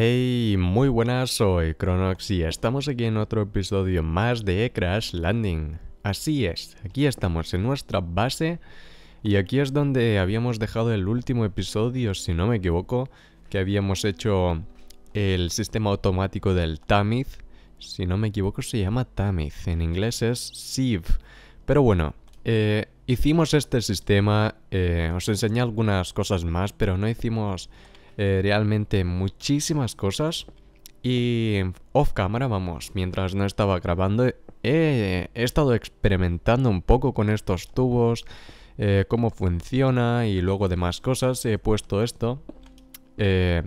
Hey, muy buenas, soy Cronox y estamos aquí en otro episodio más de Crash Landing. Así es, aquí estamos en nuestra base y aquí es donde habíamos dejado el último episodio, si no me equivoco, que habíamos hecho el sistema automático del Tamiz. Si no me equivoco se llama Tamiz, en inglés es Sieve. Pero bueno, eh, hicimos este sistema, eh, os enseñé algunas cosas más, pero no hicimos eh, realmente muchísimas cosas. Y off cámara, vamos, mientras no estaba grabando, he, estado experimentando un poco con estos tubos, eh, cómo funciona y luego demás cosas. He puesto esto. Eh,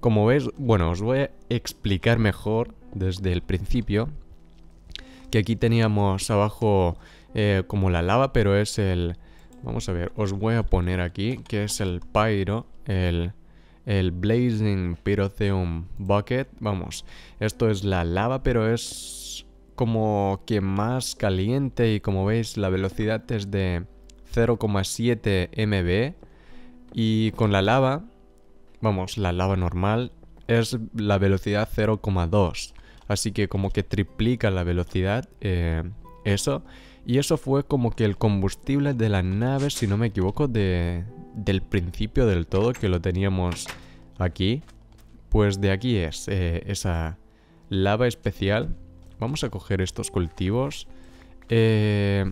como veis, bueno, os voy a explicar mejor desde el principio que aquí teníamos abajo como la lava, pero es el... Vamos a ver, os voy a poner aquí, que es el pyro, el el Blazing Pyrotheum Bucket. Vamos, esto es la lava, pero es como que más caliente y como veis la velocidad es de 0,7 MB. Y con la lava, vamos, la lava normal es la velocidad 0,2. Así que como que triplica la velocidad, eh, eso. Y eso fue como que el combustible de la nave, si no me equivoco, de, del principio del todo, que lo teníamos aquí. Pues de aquí es eh, esa lava especial. Vamos a coger estos cultivos. Eh,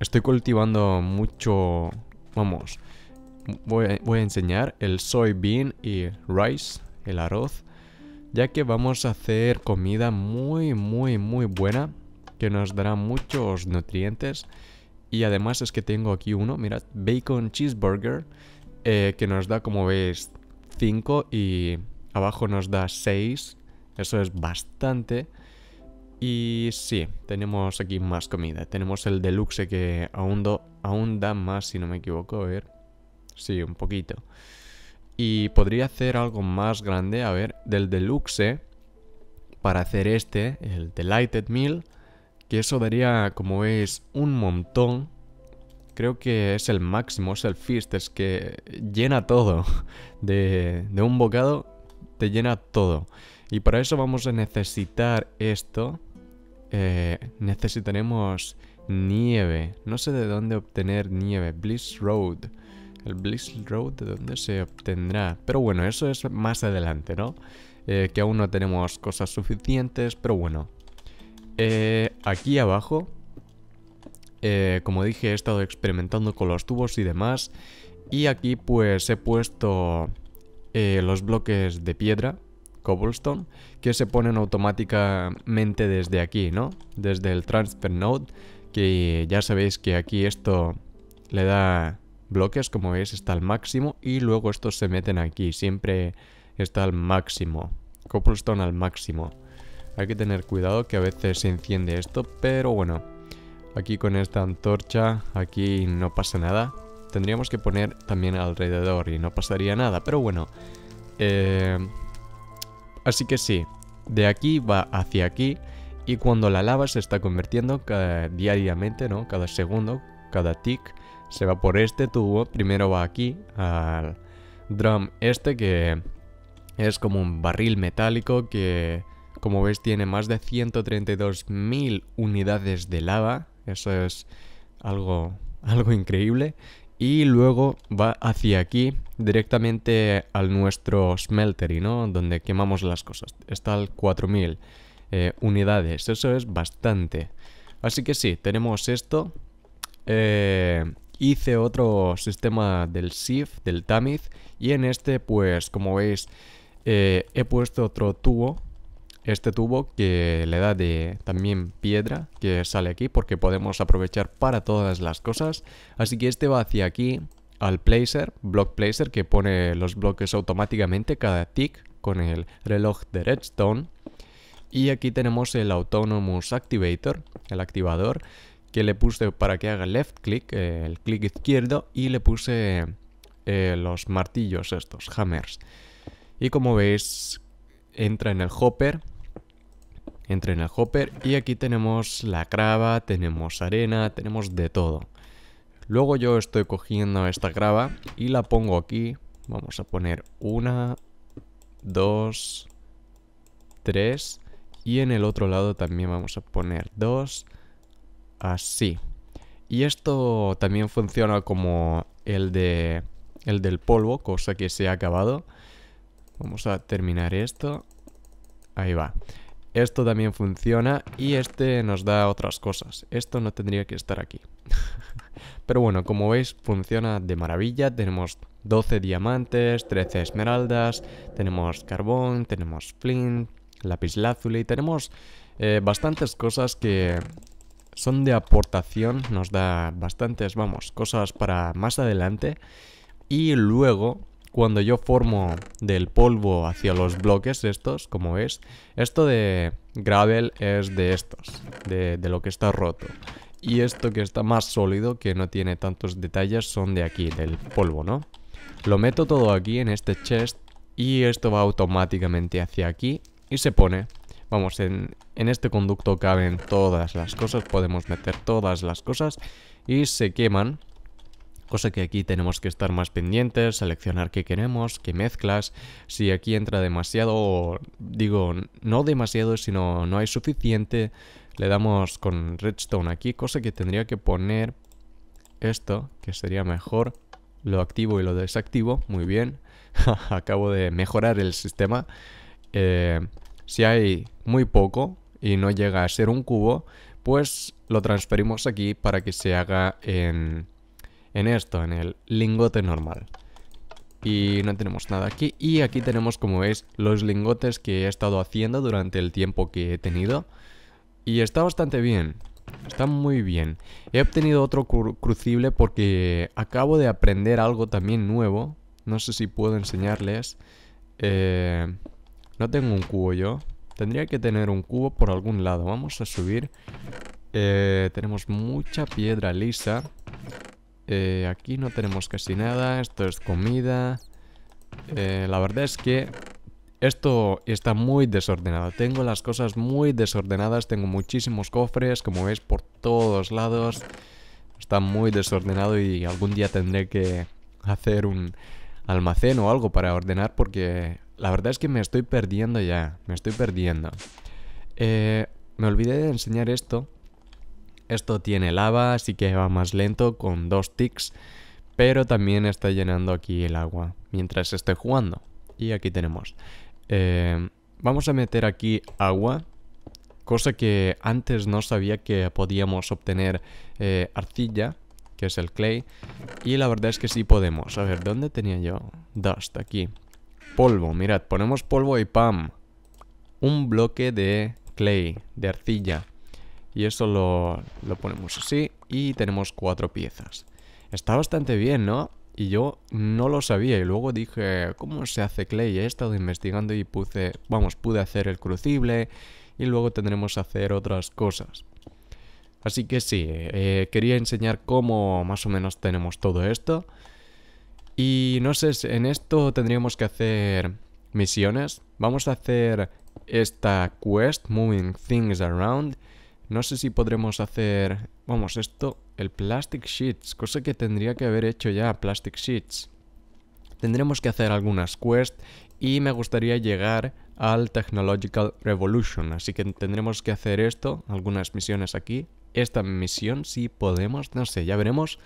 estoy cultivando mucho... Vamos, voy a, voy a enseñar el soybean y rice, el arroz. Ya que vamos a hacer comida muy, muy, muy buena que nos dará muchos nutrientes. Y además es que tengo aquí uno, mirad, Bacon Cheeseburger, eh, que nos da, como veis, 5 y abajo nos da 6. Eso es bastante. Y sí, tenemos aquí más comida. Tenemos el deluxe que aún, aún da más, si no me equivoco. A ver. Sí, un poquito. Y podría hacer algo más grande, a ver, del deluxe. Para hacer este, el Delighted Meal. Que eso daría, como es, un montón. Creo que es el máximo, es el fist, es que llena todo. De, un bocado te llena todo. Y para eso vamos a necesitar esto. Eh, necesitaremos nieve. No sé de dónde obtener nieve. Bliss Road. El Bliss Road, ¿de dónde se obtendrá? Pero bueno, eso es más adelante, ¿no? Eh, que aún no tenemos cosas suficientes, pero bueno. Eh, aquí abajo, eh, como dije, he estado experimentando con los tubos y demás. Y aquí pues he puesto eh, los bloques de piedra, cobblestone, que se ponen automáticamente desde aquí, ¿no? Desde el transfer node, que ya sabéis que aquí esto le da bloques, como veis está al máximo, y luego estos se meten aquí, siempre está al máximo, cobblestone al máximo. Hay que tener cuidado que a veces se enciende esto, pero bueno. Aquí con esta antorcha, aquí no pasa nada. Tendríamos que poner también alrededor y no pasaría nada, pero bueno. Eh, así que sí, de aquí va hacia aquí y cuando la lava se está convirtiendo diariamente, ¿no? Cada segundo, cada tick, se va por este tubo, primero va aquí al drum este que es como un barril metálico que como veis tiene más de 132.000 unidades de lava, eso es algo, algo increíble. Y luego va hacia aquí, directamente al nuestro smeltery, ¿no? Donde quemamos las cosas. Está el 4000 eh, unidades, eso es bastante. Así que sí, tenemos esto. Eh, hice otro sistema del SIF, del tamiz. Y en este, pues, como veis, eh, he puesto otro tubo este tubo que le da de también piedra que sale aquí porque podemos aprovechar para todas las cosas. Así que este va hacia aquí al placer, block placer que pone los bloques automáticamente cada tick con el reloj de redstone. Y aquí tenemos el Autonomous Activator, el activador, que le puse para que haga left click, el clic izquierdo, y le puse eh, los martillos estos, hammers. Y como veis, entra en el hopper entre en el hopper y aquí tenemos la grava tenemos arena, tenemos de todo. Luego yo estoy cogiendo esta grava y la pongo aquí. Vamos a poner una, dos, tres. Y en el otro lado también vamos a poner dos, así. Y esto también funciona como el, de, el del polvo, cosa que se ha acabado. Vamos a terminar esto. Ahí va. Esto también funciona y este nos da otras cosas. Esto no tendría que estar aquí. Pero bueno, como veis, funciona de maravilla. Tenemos 12 diamantes, 13 esmeraldas, tenemos carbón, tenemos flint, y tenemos eh, bastantes cosas que son de aportación, nos da bastantes, vamos, cosas para más adelante. Y luego cuando yo formo del polvo hacia los bloques estos, como ves, esto de gravel es de estos, de, lo que está roto. Y esto que está más sólido, que no tiene tantos detalles, son de aquí, del polvo, ¿no? Lo meto todo aquí en este chest y esto va automáticamente hacia aquí y se pone. Vamos, en este conducto caben todas las cosas, podemos meter todas las cosas y se queman cosa que aquí tenemos que estar más pendientes, seleccionar qué queremos, qué mezclas, si aquí entra demasiado, digo, no demasiado, sino no hay suficiente, le damos con redstone aquí, cosa que tendría que poner esto, que sería mejor, lo activo y lo desactivo, muy bien, acabo de mejorar el sistema, eh, si hay muy poco y no llega a ser un cubo, pues lo transferimos aquí para que se haga en en esto, en el lingote normal. Y no tenemos nada aquí. Y aquí tenemos, como veis, los lingotes que he estado haciendo durante el tiempo que he tenido. Y está bastante bien. Está muy bien. He obtenido otro crucible porque acabo de aprender algo también nuevo. No sé si puedo enseñarles. Eh, no tengo un cubo yo. Tendría que tener un cubo por algún lado. Vamos a subir. Eh, tenemos mucha piedra lisa. Eh, aquí no tenemos casi nada. Esto es comida. Eh, la verdad es que esto está muy desordenado. Tengo las cosas muy desordenadas. Tengo muchísimos cofres, como veis, por todos lados. Está muy desordenado y algún día tendré que hacer un almacén o algo para ordenar porque la verdad es que me estoy perdiendo ya. Me estoy perdiendo. Eh, me olvidé de enseñar esto esto tiene lava, así que va más lento con dos ticks, pero también está llenando aquí el agua mientras esté jugando. Y aquí tenemos. Eh, vamos a meter aquí agua, cosa que antes no sabía que podíamos obtener eh, arcilla, que es el clay, y la verdad es que sí podemos. A ver, ¿dónde tenía yo? Dust, aquí. Polvo, mirad, ponemos polvo y ¡pam! Un bloque de clay, de arcilla. Y eso lo, ponemos así y tenemos cuatro piezas. Está bastante bien, ¿no? Y yo no lo sabía y luego dije, ¿cómo se hace clay? He estado investigando y puse, vamos, pude hacer el crucible y luego tendremos que hacer otras cosas. Así que sí, eh, quería enseñar cómo más o menos tenemos todo esto. Y no sé, en esto tendríamos que hacer misiones. Vamos a hacer esta quest, Moving Things Around. No sé si podremos hacer... Vamos, esto... El Plastic Sheets, cosa que tendría que haber hecho ya, Plastic Sheets. Tendremos que hacer algunas quests y me gustaría llegar al Technological Revolution, así que tendremos que hacer esto, algunas misiones aquí. Esta misión, si podemos, no sé, ya veremos.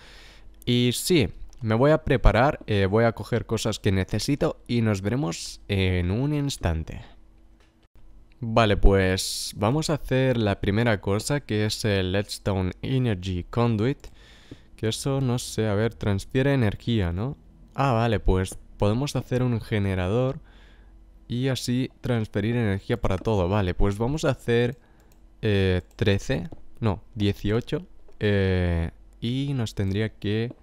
Y sí, me voy a preparar, eh, voy a coger cosas que necesito y nos veremos en un instante. Vale, pues vamos a hacer la primera cosa que es el Ledstone Energy Conduit. Que eso, no sé, a ver, transfiere energía, ¿no? Ah, vale, pues podemos hacer un generador y así transferir energía para todo. Vale, pues vamos a hacer eh, 13, no, 18. Eh, y nos tendría que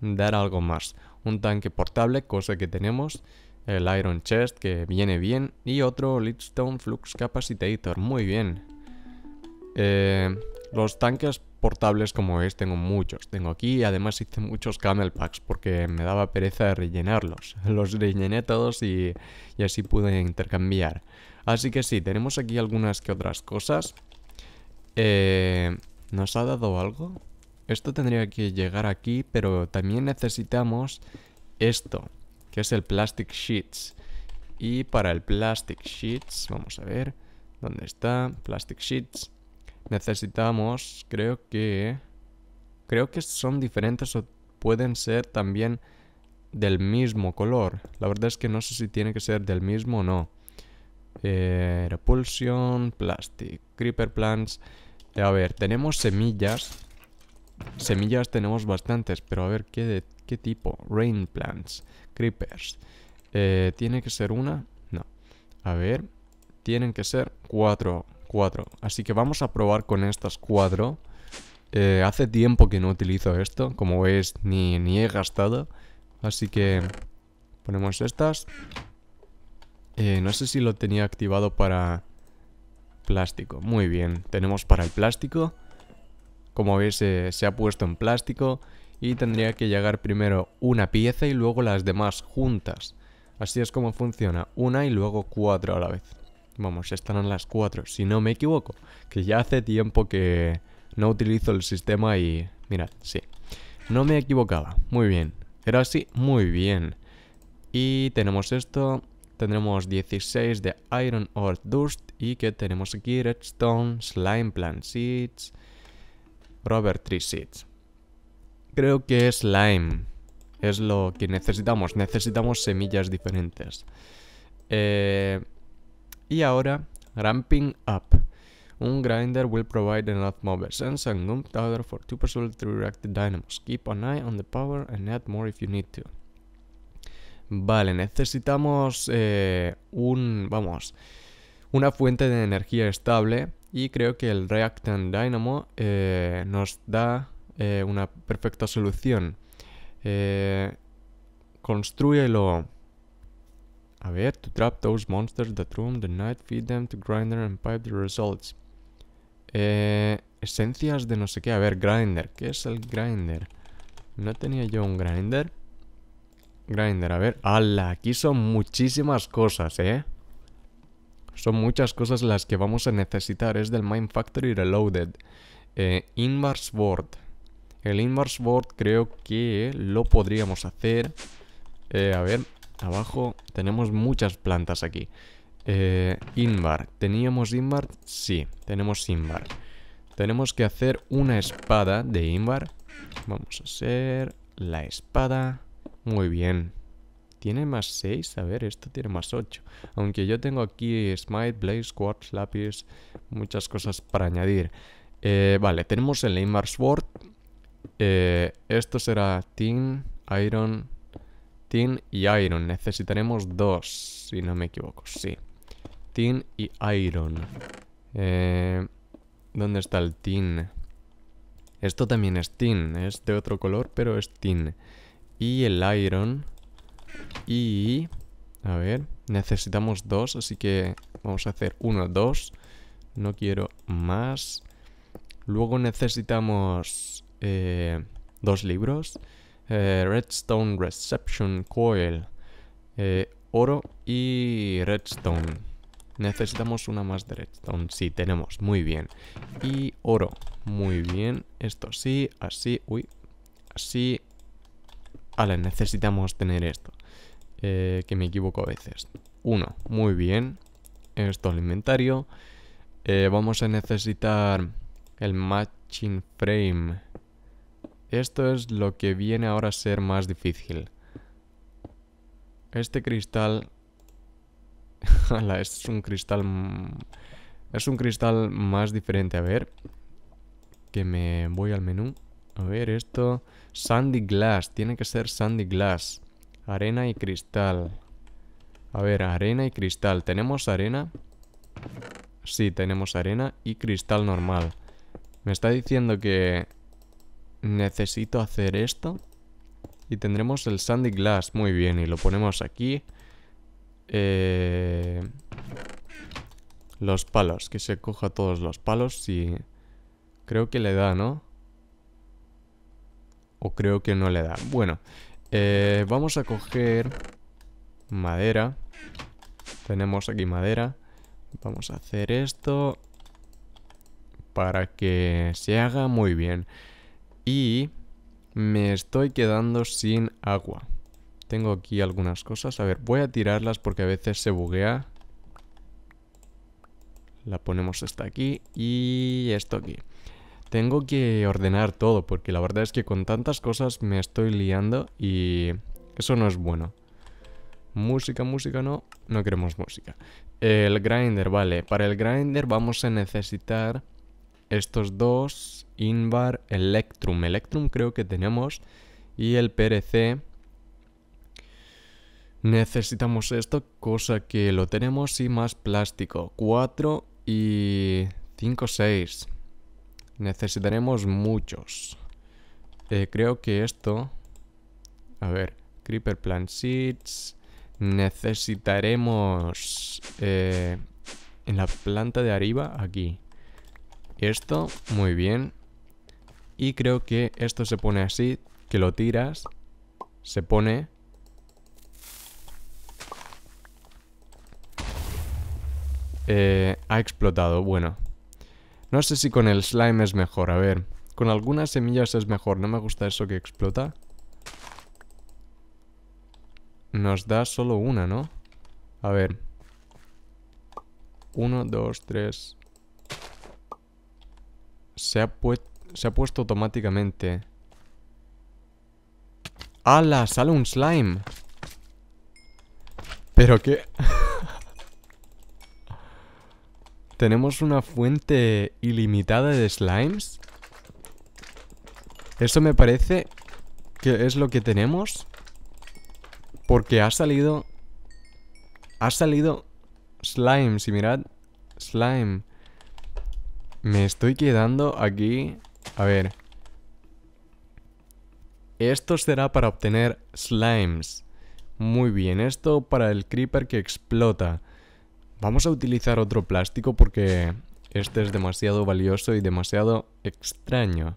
dar algo más. Un tanque portable, cosa que tenemos el Iron Chest, que viene bien, y otro Lidstone Flux Capacitator, muy bien. Eh, los tanques portables como es este, tengo muchos, tengo aquí y además hice muchos camel packs porque me daba pereza de rellenarlos. Los rellené todos y, y así pude intercambiar. Así que sí, tenemos aquí algunas que otras cosas. Eh, ¿Nos ha dado algo? Esto tendría que llegar aquí, pero también necesitamos esto que es el Plastic Sheets. Y para el Plastic Sheets, vamos a ver, ¿dónde está? Plastic Sheets. Necesitamos, creo que... Creo que son diferentes o pueden ser también del mismo color. La verdad es que no sé si tiene que ser del mismo o no. Eh, repulsion, Plastic, Creeper Plants... A ver, tenemos semillas Semillas tenemos bastantes, pero a ver, ¿qué, de, qué tipo? Rain plants, creepers. Eh, ¿Tiene que ser una? No. A ver, tienen que ser cuatro, cuatro. Así que vamos a probar con estas cuatro. Eh, hace tiempo que no utilizo esto, como veis, ni, ni he gastado. Así que ponemos estas. Eh, no sé si lo tenía activado para plástico. Muy bien, tenemos para el plástico. Como veis se ha puesto en plástico y tendría que llegar primero una pieza y luego las demás juntas. Así es como funciona, una y luego cuatro a la vez. Vamos, estarán las cuatro, si no me equivoco, que ya hace tiempo que no utilizo el sistema y... Mirad, sí, no me equivocaba, muy bien, era así, muy bien. Y tenemos esto, tendremos 16 de Iron Ore Dust y que tenemos aquí Redstone, Slime Plant Seeds... Robert Tree Seeds. Creo que es lime. Es lo que necesitamos. Necesitamos semillas diferentes. Eh, y ahora, ramping up. Un grinder will provide enough mobile sense and gunpowder for two to three the dynamos. Keep an eye on the power and add more if you need to. Vale, necesitamos eh, un... vamos... Una fuente de energía estable y creo que el React Dynamo eh, nos da eh, una perfecta solución. Eh, construyelo. A ver, to trap those monsters that roam the night, feed them to grinder and pipe the results. Eh, esencias de no sé qué. A ver, grinder. ¿Qué es el grinder? ¿No tenía yo un grinder? Grinder, a ver. ¡Hala! Aquí son muchísimas cosas, ¿eh? Son muchas cosas las que vamos a necesitar. Es del Mine Factory Reloaded. Eh, inverse Board. El Inverse Board creo que lo podríamos hacer. Eh, a ver, abajo tenemos muchas plantas aquí. Eh, Invar. ¿Teníamos Invar? Sí, tenemos Invar. Tenemos que hacer una espada de Invar. Vamos a hacer la espada. Muy bien. Tiene más 6, a ver, esto tiene más 8. Aunque yo tengo aquí Smite, Blaze, Quartz, Lapis, muchas cosas para añadir. Eh, vale, tenemos el Neymar Sword. Eh, esto será Tin, Iron, Tin y Iron. Necesitaremos dos, si no me equivoco, sí. Tin y Iron. Eh, ¿Dónde está el Tin? Esto también es tin, es de otro color, pero es tin. Y el iron y... A ver, necesitamos dos, así que vamos a hacer uno, dos. No quiero más. Luego necesitamos eh, dos libros. Eh, redstone Reception Coil. Eh, oro y redstone. Necesitamos una más de redstone. Sí, tenemos. Muy bien. Y oro. Muy bien. Esto sí, así. Uy. Así. Vale, necesitamos tener esto. Eh, que me equivoco a veces. Uno, muy bien. Esto es el inventario. Eh, vamos a necesitar el matching frame. Esto es lo que viene ahora a ser más difícil. Este cristal... es un cristal... Es un cristal más diferente. A ver. Que me voy al menú. A ver, esto... Sandy Glass. Tiene que ser Sandy Glass. Arena y cristal. A ver, arena y cristal. ¿Tenemos arena? Sí, tenemos arena y cristal normal. Me está diciendo que necesito hacer esto. Y tendremos el Sandy Glass. Muy bien, y lo ponemos aquí. Eh, los palos, que se coja todos los palos y... Creo que le da, ¿no? O creo que no le da. Bueno, eh, vamos a coger madera. Tenemos aquí madera. Vamos a hacer esto para que se haga muy bien. Y me estoy quedando sin agua. Tengo aquí algunas cosas. A ver, voy a tirarlas porque a veces se buguea. La ponemos esta aquí y esto aquí. Tengo que ordenar todo porque la verdad es que con tantas cosas me estoy liando y eso no es bueno. Música, música no, no queremos música. El grinder, vale. Para el grinder vamos a necesitar estos dos, Invar, Electrum. Electrum creo que tenemos y el PRC. Necesitamos esto, cosa que lo tenemos y más plástico. 4 y 5, 6. Necesitaremos muchos. Eh, creo que esto... A ver, Creeper Plant Seeds. Necesitaremos... Eh, en la planta de arriba, aquí. Esto, muy bien. Y creo que esto se pone así, que lo tiras. Se pone... Eh, ha explotado, bueno. No sé si con el slime es mejor, a ver. Con algunas semillas es mejor, no me gusta eso que explota. Nos da solo una, ¿no? A ver. Uno, dos, tres. Se ha, puesto automáticamente. ¡Hala! ¡Sale un slime! ¿Pero qué? Tenemos una fuente ilimitada de slimes. Eso me parece que es lo que tenemos. Porque ha salido... Ha salido slimes. Y mirad. Slime. Me estoy quedando aquí... A ver. Esto será para obtener slimes. Muy bien, esto para el creeper que explota. Vamos a utilizar otro plástico porque este es demasiado valioso y demasiado extraño.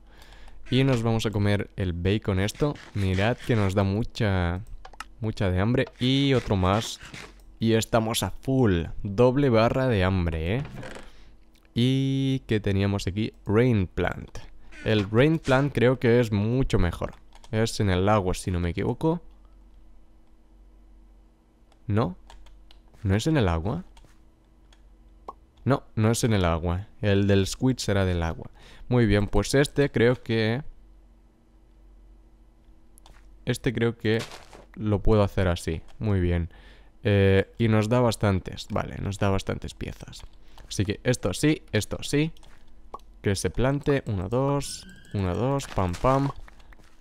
Y nos vamos a comer el bacon esto. Mirad que nos da mucha... Mucha de hambre. Y otro más. Y estamos a full. Doble barra de hambre, ¿eh? Y que teníamos aquí Rain Plant. El Rain Plant creo que es mucho mejor. Es en el agua, si no me equivoco. ¿No? ¿No es en el agua? No, no es en el agua. El del squid será del agua. Muy bien, pues este creo que... Este creo que lo puedo hacer así. Muy bien. Eh, y nos da bastantes. Vale, nos da bastantes piezas. Así que esto sí, esto sí. Que se plante. Uno, dos. Uno, dos. pam, pam.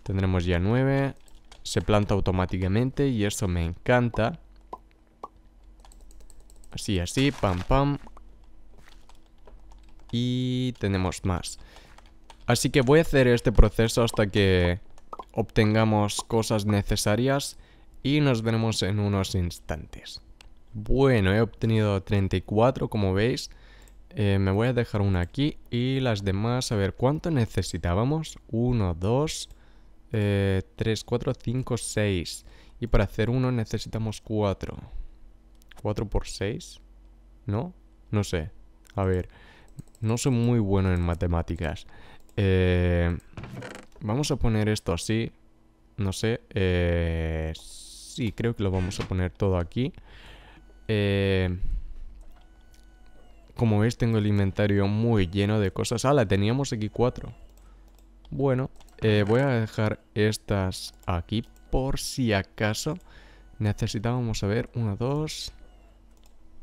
Tendremos ya nueve. Se planta automáticamente y eso me encanta. Así, así, pam, pam. Y tenemos más. Así que voy a hacer este proceso hasta que obtengamos cosas necesarias y nos veremos en unos instantes. Bueno, he obtenido 34 como veis. Eh, me voy a dejar una aquí y las demás, a ver, ¿cuánto necesitábamos? 1, 2, 3, 4, 5, 6. Y para hacer uno necesitamos 4. 4 por 6, ¿no? No sé. A ver. No soy muy bueno en matemáticas. Eh, vamos a poner esto así. No sé. Eh, sí, creo que lo vamos a poner todo aquí. Eh, como veis, tengo el inventario muy lleno de cosas. Ah, la teníamos aquí cuatro. Bueno, voy a dejar estas aquí por si acaso. Necesitábamos, a ver, una, dos...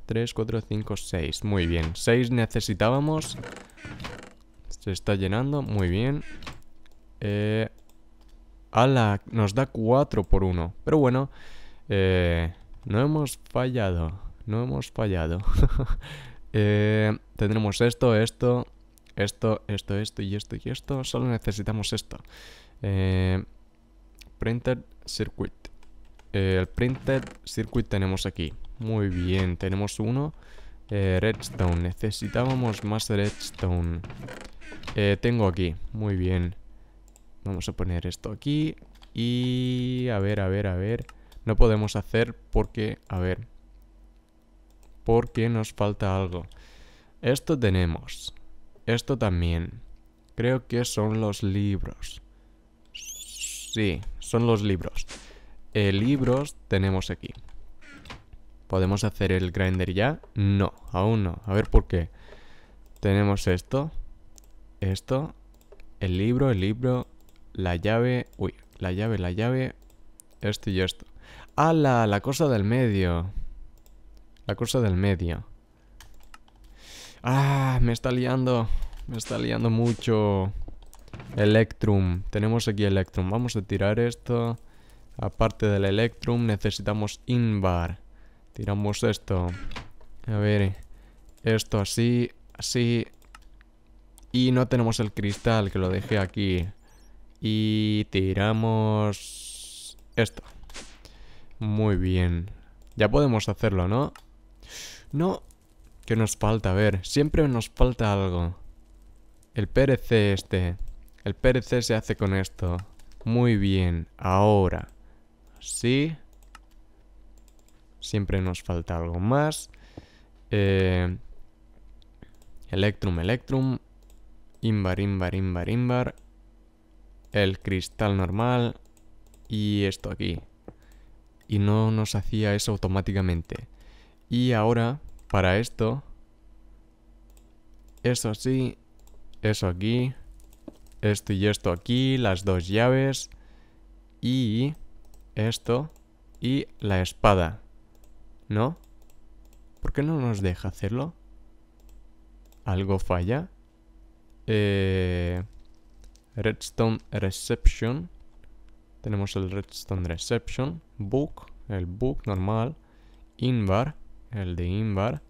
3, 4, 5, 6. Muy bien. 6 necesitábamos. Se está llenando. Muy bien. Eh... ¡Hala! Nos da 4 por 1. Pero bueno. Eh, no hemos fallado. No hemos fallado. eh, tendremos esto, esto, esto, esto, esto y esto y esto. Solo necesitamos esto. Eh, printed circuit. Eh, el printed circuit tenemos aquí. Muy bien, tenemos uno. Eh, redstone, necesitábamos más redstone. Eh, tengo aquí, muy bien. Vamos a poner esto aquí. Y... a ver, a ver, a ver. No podemos hacer porque... a ver. Porque nos falta algo. Esto tenemos. Esto también. Creo que son los libros. Sí, son los libros. Eh, libros tenemos aquí. ¿Podemos hacer el grinder ya? No, aún no. A ver por qué. Tenemos esto. Esto. El libro, el libro. La llave. Uy, la llave, la llave. Esto y esto. ¡Hala! la, la cosa del medio! La cosa del medio. ¡Ah! Me está liando. Me está liando mucho. Electrum. Tenemos aquí Electrum. Vamos a tirar esto. Aparte del Electrum necesitamos Invar. Tiramos esto. A ver. Esto así, así. Y no tenemos el cristal, que lo dejé aquí. Y tiramos esto. Muy bien. Ya podemos hacerlo, ¿no? No. ¿Qué nos falta? A ver, siempre nos falta algo. El PRC este. El PRC se hace con esto. Muy bien. Ahora. Así. Siempre nos falta algo más. Eh, electrum, Electrum. ...imbar, imbar, imbar, imbar... El cristal normal. Y esto aquí. Y no nos hacía eso automáticamente. Y ahora, para esto... Eso así. Eso aquí. Esto y esto aquí. Las dos llaves. Y... Esto. Y la espada. ¿No? ¿Por qué no nos deja hacerlo? ¿Algo falla? Eh, redstone Reception. Tenemos el Redstone Reception. Book, el book normal. Invar, el de Invar.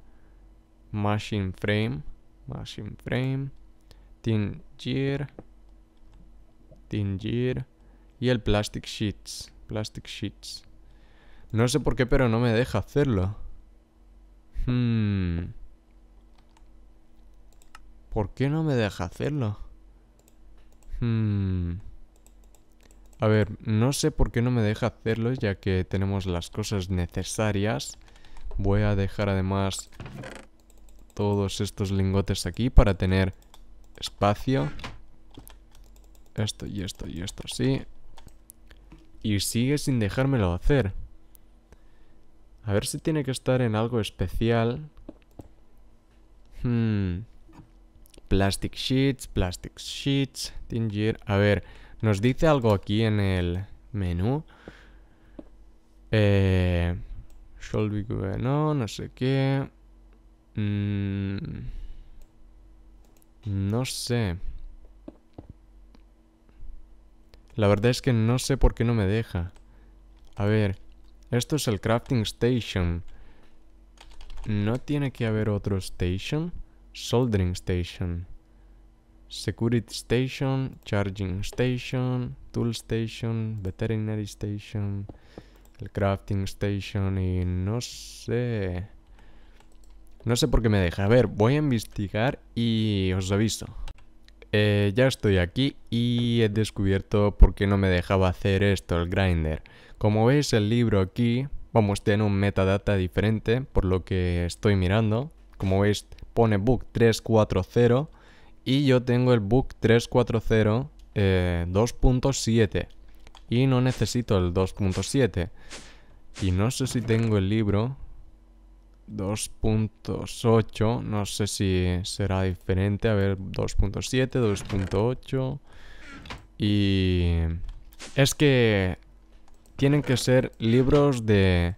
Machine Frame, Machine Frame. Tingir. Tingir. Y el Plastic Sheets. Plastic Sheets. No sé por qué, pero no me deja hacerlo. Hmm. ¿Por qué no me deja hacerlo? Hmm. A ver, no sé por qué no me deja hacerlo, ya que tenemos las cosas necesarias. Voy a dejar además todos estos lingotes aquí para tener espacio. Esto y esto y esto sí. Y sigue sin dejármelo hacer. A ver si tiene que estar en algo especial. Hmm. Plastic sheets, plastic sheets, tingir... A ver, nos dice algo aquí en el menú. Eh... no, no sé qué. Mm, no sé. La verdad es que no sé por qué no me deja. A ver. Esto es el crafting station. No tiene que haber otro station. Soldering station. Security station. Charging station. Tool station. Veterinary station. El crafting station y no sé... No sé por qué me deja. A ver, voy a investigar y os aviso. Eh, ya estoy aquí y he descubierto por qué no me dejaba hacer esto el grinder. Como veis el libro aquí, vamos, tiene un metadata diferente por lo que estoy mirando. Como veis pone book 340 y yo tengo el book 340 2.7 eh, y no necesito el 2.7. Y no sé si tengo el libro 2.8, no sé si será diferente, a ver, 2.7, 2.8 y es que tienen que ser libros de,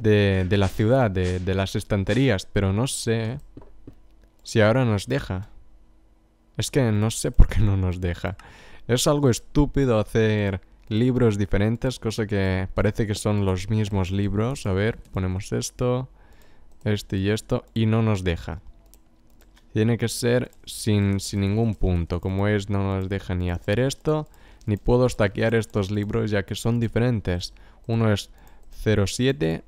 de, la ciudad, de, de, las estanterías, pero no sé si ahora nos deja. Es que no sé por qué no nos deja. Es algo estúpido hacer libros diferentes, cosa que parece que son los mismos libros. A ver, ponemos esto este y esto, y no nos deja. Tiene que ser sin, ningún punto, como es no nos deja ni hacer esto, ni puedo stackear estos libros ya que son diferentes. Uno es 07,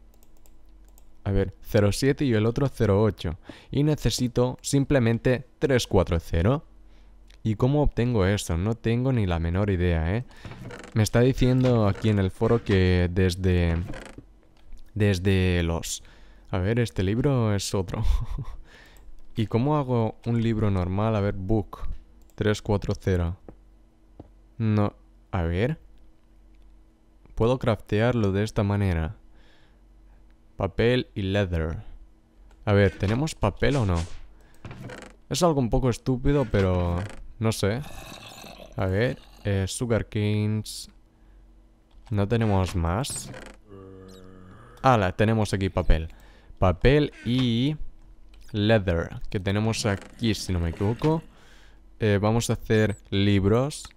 a ver, 07 y el otro 08. Y necesito simplemente 340. ¿Y cómo obtengo eso? No tengo ni la menor idea, ¿eh? Me está diciendo aquí en el foro que desde... Desde los a ver, este libro es otro. ¿Y cómo hago un libro normal? A ver, book 340. No, a ver. Puedo craftearlo de esta manera. Papel y leather. A ver, ¿tenemos papel o no? Es algo un poco estúpido, pero... No sé. A ver, eh, sugar canes... ¿No tenemos más? ¡Hala! tenemos aquí papel. Papel y leather, que tenemos aquí, si no me equivoco. Eh, vamos a hacer libros.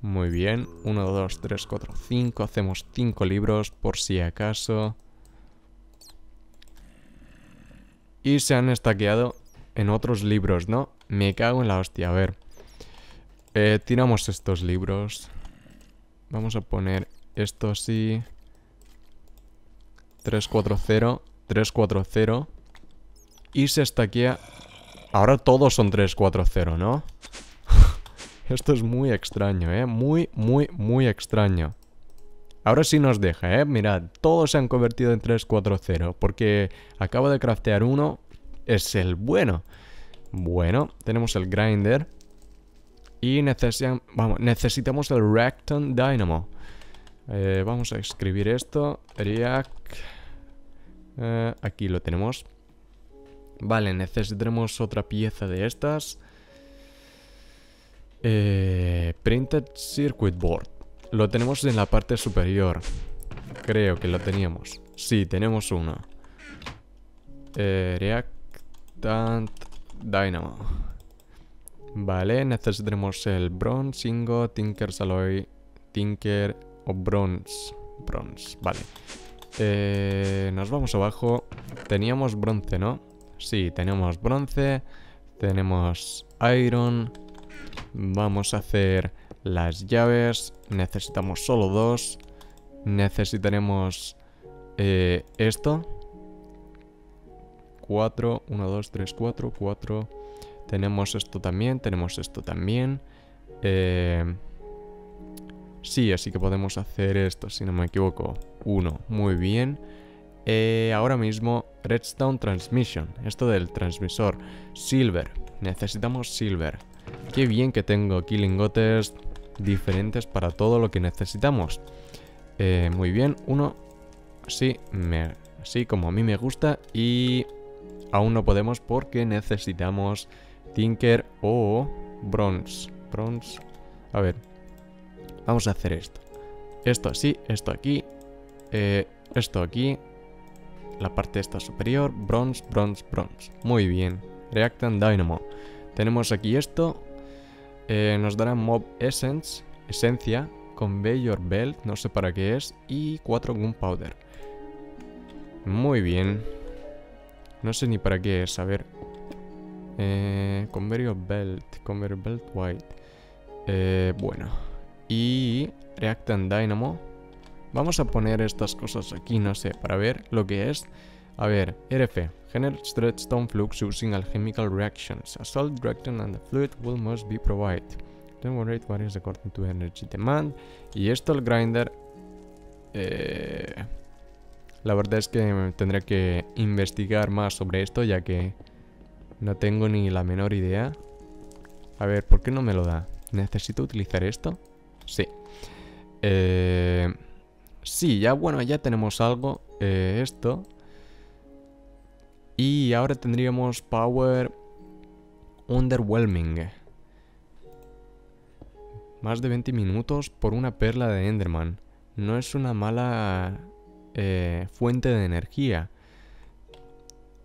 Muy bien. 1, 2, 3, 4, 5. Hacemos 5 libros por si acaso. Y se han estaqueado en otros libros, ¿no? Me cago en la hostia. A ver. Eh, tiramos estos libros. Vamos a poner esto así. 3, 4, 0. 340. Y se aquí Ahora todos son 340, ¿no? Esto es muy extraño, ¿eh? Muy, muy, muy extraño. Ahora sí nos deja, ¿eh? Mirad, todos se han convertido en 340 porque acabo de craftear uno. Es el bueno. Bueno, tenemos el grinder. Y necesitamos el recton Dynamo. Eh, vamos a escribir esto. React... Eh, aquí lo tenemos. Vale, necesitaremos otra pieza de estas. Eh, printed Circuit Board. Lo tenemos en la parte superior. Creo que lo teníamos. Sí, tenemos uno. Eh, reactant Dynamo. Vale, necesitaremos el Bronze, tinker Tinker, Tinker o Bronze. Bronze, vale. Eh, nos vamos abajo. Teníamos bronce, ¿no? Sí, tenemos bronce. Tenemos iron. Vamos a hacer las llaves. Necesitamos solo dos. Necesitaremos eh, esto. Cuatro, 1, 2, 3, 4, 4. Tenemos esto también, tenemos esto también. Eh, sí, así que podemos hacer esto, si no me equivoco. 1. Muy bien. Eh, ahora mismo, Redstone Transmission. Esto del transmisor. Silver. Necesitamos silver. Qué bien que tengo aquí lingotes diferentes para todo lo que necesitamos. Eh, muy bien. Uno. Sí, como a mí me gusta. Y aún no podemos porque necesitamos Tinker o Bronze. Bronze. A ver. Vamos a hacer esto. Esto así, esto aquí eh, esto aquí. La parte esta superior. Bronze, bronze, bronze. Muy bien. Reactant Dynamo. Tenemos aquí esto. Eh, nos dará Mob Essence. Esencia. Conveyor Belt. No sé para qué es. Y 4 Gunpowder. Muy bien. No sé ni para qué es. A ver. Eh, conveyor Belt. Conveyor Belt White. Eh, bueno. Y Reactant Dynamo Vamos a poner estas cosas aquí, no sé, para ver lo que es. A ver, RF, Generate redstone flux using alchemical reactions. A solid reactant and the fluid will must be provided. worry, varies according to energy demand. Y esto el grinder... Eh, la verdad es que tendré que investigar más sobre esto ya que no tengo ni la menor idea. A ver, ¿por qué no me lo da? ¿Necesito utilizar esto? Sí. Eh... Sí, ya bueno, ya tenemos algo. Eh, esto. Y ahora tendríamos Power Underwhelming. Más de 20 minutos por una perla de Enderman. No es una mala eh, fuente de energía.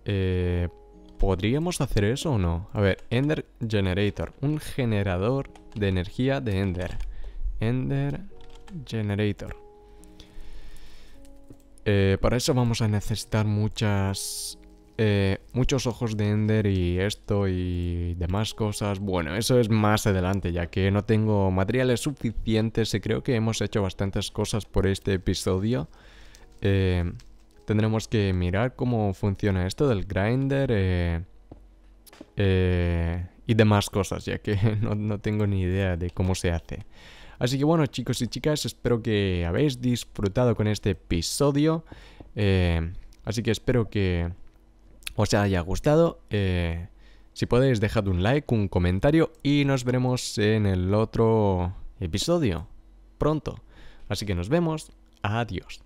Eh, ¿Podríamos hacer eso o no? A ver, Ender Generator. Un generador de energía de Ender. Ender Generator. Eh, para eso vamos a necesitar eh, muchos ojos de Ender y esto y demás cosas. Bueno, eso es más adelante, ya que no tengo materiales suficientes y creo que hemos hecho bastantes cosas por este episodio. Eh, tendremos que mirar cómo funciona esto del grinder y demás cosas, ya que no tengo ni idea de cómo se hace. Así que bueno, chicos y chicas, espero que habéis disfrutado con este episodio. Eh, así que espero que os haya gustado. Eh, si podéis, dejad un like, un comentario y nos veremos en el otro episodio pronto. Así que nos vemos. Adiós.